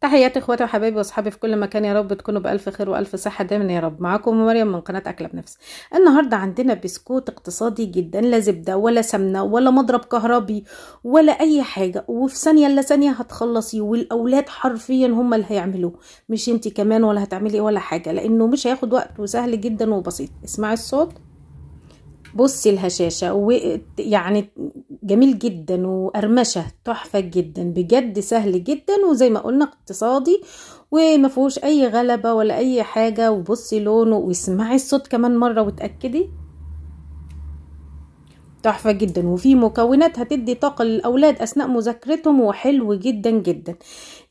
تحياتي اخواتي وحبايبي واصحابي في كل مكان يا رب تكونوا بالف خير والف صحه دايما يا رب معاكم مريم من قناه اكله بنفس النهارده عندنا بسكوت اقتصادي جدا لا زبده ولا سمنه ولا مضرب كهربي ولا اي حاجه وفي ثانيه الا ثانيه هتخلصي والاولاد حرفيا هم اللي هيعملوه مش انت كمان ولا هتعملي ولا حاجه لانه مش هياخد وقت وسهل جدا وبسيط اسمعي الصوت بصي الهشاشه ويعني جميل جدا وقرمشه تحفه جدا بجد سهل جدا وزي ما قلنا اقتصادي وما فيهوش اي غلبه ولا اي حاجه وبصي لونه واسمعي الصوت كمان مره وتاكدي تحفة جدا وفي مكونات هتدي طاقة للأولاد أثناء مذاكرتهم وحلو جدا جدا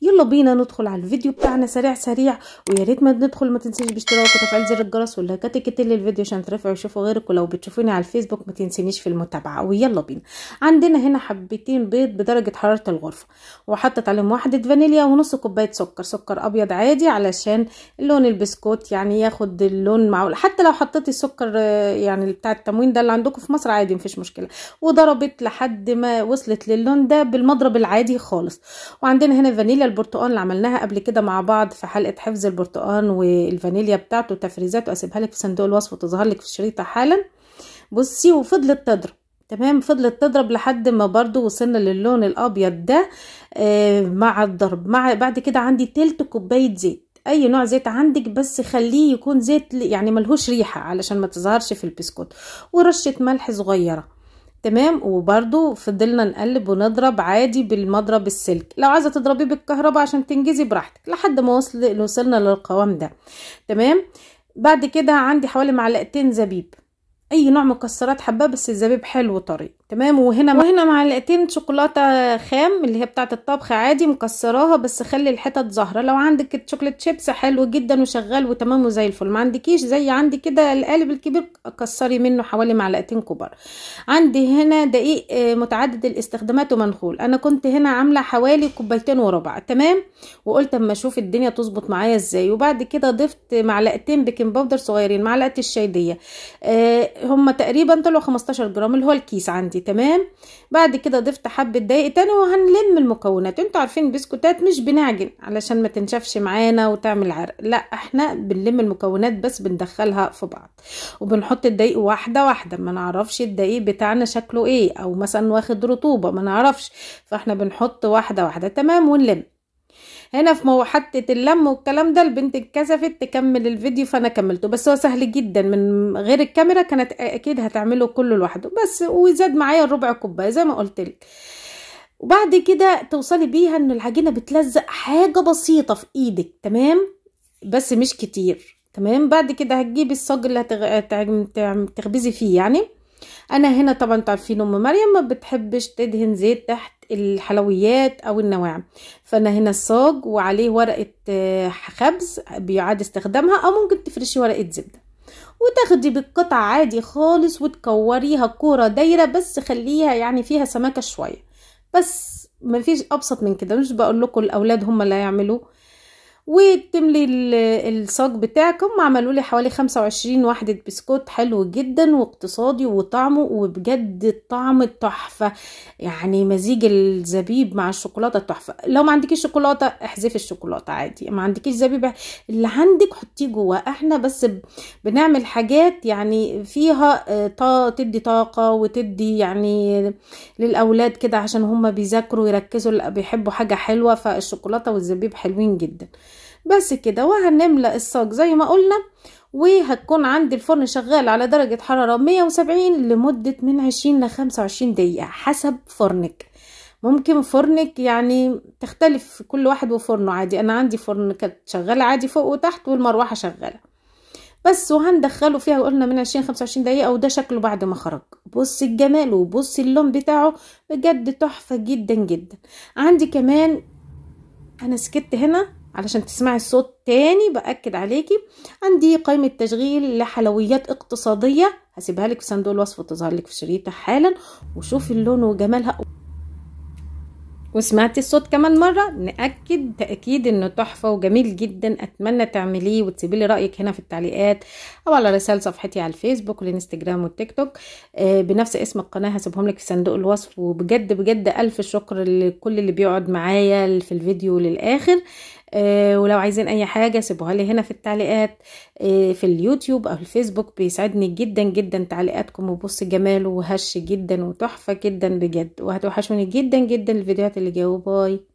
يلا بينا ندخل على الفيديو بتاعنا سريع سريع ويا ريت ما ندخل ما تنسيش باشتراك وتفعيل زر الجرس واللايكات كتير للفيديو عشان ترفعوا يشوفوا غيرك ولو بتشوفوني على الفيسبوك ما تنسينيش في المتابعة ويلا بينا عندنا هنا حبتين بيض بدرجة حرارة الغرفة وحطت عليهم واحدة فانيليا ونص كوباية سكر سكر أبيض عادي علشان لون البسكوت يعني ياخد اللون معقول حتى لو حطيتي السكر آه، يعني بتاع التموين ده اللي عندكم في مصر عادي مفيش مشكله وضربت لحد ما وصلت للون ده بالمضرب العادي خالص وعندنا هنا فانيليا البرتقال اللي عملناها قبل كده مع بعض في حلقه حفظ البرتقال والفانيليا بتاعته وتفريزاته اسيبها لك في صندوق الوصف وتظهر لك في الشريطه حالا بصي وفضلت تضرب تمام فضلت تضرب لحد ما برضو وصلنا للون الابيض ده آه مع الضرب مع بعد كده عندي تلت كوبايه زيت اي نوع زيت عندك بس خليه يكون زيت يعني ملهوش ريحه علشان ما تظهرش في البسكوت ورشه ملح صغيره تمام وبرده فضلنا نقلب ونضرب عادي بالمضرب السلك لو عايزه تضربيه بالكهرباء عشان تنجزي براحتك لحد ما وصل وصلنا للقوام ده تمام بعد كده عندي حوالي معلقتين زبيب اي نوع مكسرات حباه بس الزبيب حلو طري تمام وهنا وهنا معلقتين شوكولاته خام اللي هي بتاعه الطبخ عادي مكسراها بس خلي الحتت ظاهره لو عندك الشوكليت شيبس حلو جدا وشغال وتمام وزي الفل ما عندكيش زي عندي كده القالب الكبير كسري منه حوالي معلقتين كبار عندي هنا دقيق آه، متعدد الاستخدامات ومنخول انا كنت هنا عامله حوالي كوبايتين وربع تمام وقلت اما اشوف الدنيا تظبط معايا ازاي وبعد كده ضفت معلقتين بيكنج باودر صغيرين معلقه الشاي ديه آه هما تقريبا طلعوا 15 جرام اللي هو الكيس عندي تمام بعد كده ضفت حبه دقيق تاني وهنلم المكونات انتوا عارفين البسكوتات مش بنعجن علشان ما تنشفش معانا وتعمل عرق لا احنا بنلم المكونات بس بندخلها في بعض وبنحط الدقيق واحده واحده ما نعرفش الدقيق بتاعنا شكله ايه او مثلا واخد رطوبه ما نعرفش فاحنا بنحط واحده واحده تمام ونلم هنا في حته اللم والكلام ده البنت اتكسفت تكمل الفيديو فانا كملته بس هو سهل جدا من غير الكاميرا كانت اكيد هتعمله كله لوحده بس وزاد معايا الربع كوبايه زي ما قلت لك وبعد كده توصلي بيها ان العجينه بتلزق حاجه بسيطه في ايدك تمام بس مش كتير تمام بعد كده هتجيبي الصاج اللي هتغ... تخبزي فيه يعني انا هنا طبعا تعرفين ام مريم ما بتحبش تدهن زيت تحت الحلويات او النواعم فانا هنا الصاج وعليه ورقه آه، خبز بيعاد استخدامها او ممكن تفرشي ورقه زبده وتاخدي بالقطع عادي خالص وتكوريها كورة دايرة بس خليها يعني فيها سمكه شوية بس مفيش ابسط من كده مش بقول لكم الاولاد هم اللي هيعملوا وتملي الصاج بتاعكم عملوا لي حوالي 25 وحده بسكوت حلو جدا واقتصادي وطعمه وبجد الطعم تحفه يعني مزيج الزبيب مع الشوكولاته تحفه لو ما عندكيش شوكولاته احذفي الشوكولاته عادي ما عندكيش زبيب اللي عندك حطيه جوا احنا بس بنعمل حاجات يعني فيها آه، تدي طاقه وتدي يعني للاولاد كده عشان هم بيذاكروا ويركزوا بيحبوا حاجه حلوه فالشوكولاته والزبيب حلوين جدا بس كده وهنملا الصاج زي ما قلنا وهتكون عندي الفرن شغال على درجة حرارة 170 لمدة من 20 ل 25 دقيقة حسب فرنك ممكن فرنك يعني تختلف كل واحد وفرنه عادي انا عندي فرن كانت شغالة عادي فوق وتحت والمروحة شغالة بس وهندخله فيها وقلنا من 20 25 دقيقه وده شكله بعد ما خرج بص الجمال وبص اللون بتاعه بجد تحفه جدا جدا عندي كمان انا سكت هنا علشان تسمعي الصوت تاني باكد عليكي عندي قائمه تشغيل لحلويات اقتصاديه هسيبها لك في صندوق الوصف وتظهر لك في شريطه حالا وشوفي اللون وجمالها وسمعتي الصوت كمان مره ناكد تاكيد انه تحفه وجميل جدا اتمنى تعمليه وتسيبي لي رايك هنا في التعليقات او على رسائل صفحتي على الفيسبوك والانستجرام والتيك توك آه، بنفس اسم القناه هسيبهم لك في صندوق الوصف وبجد بجد الف شكر لكل اللي بيقعد معايا في الفيديو للاخر آه، ولو عايزين اي حاجه سيبوها لي هنا في التعليقات آه، في اليوتيوب او الفيسبوك بيسعدني جدا جدا تعليقاتكم وبص جماله وهش جدا وتحفه جدا بجد وهتوحشوني جدا جدا الفيديوهات اللي جايه باي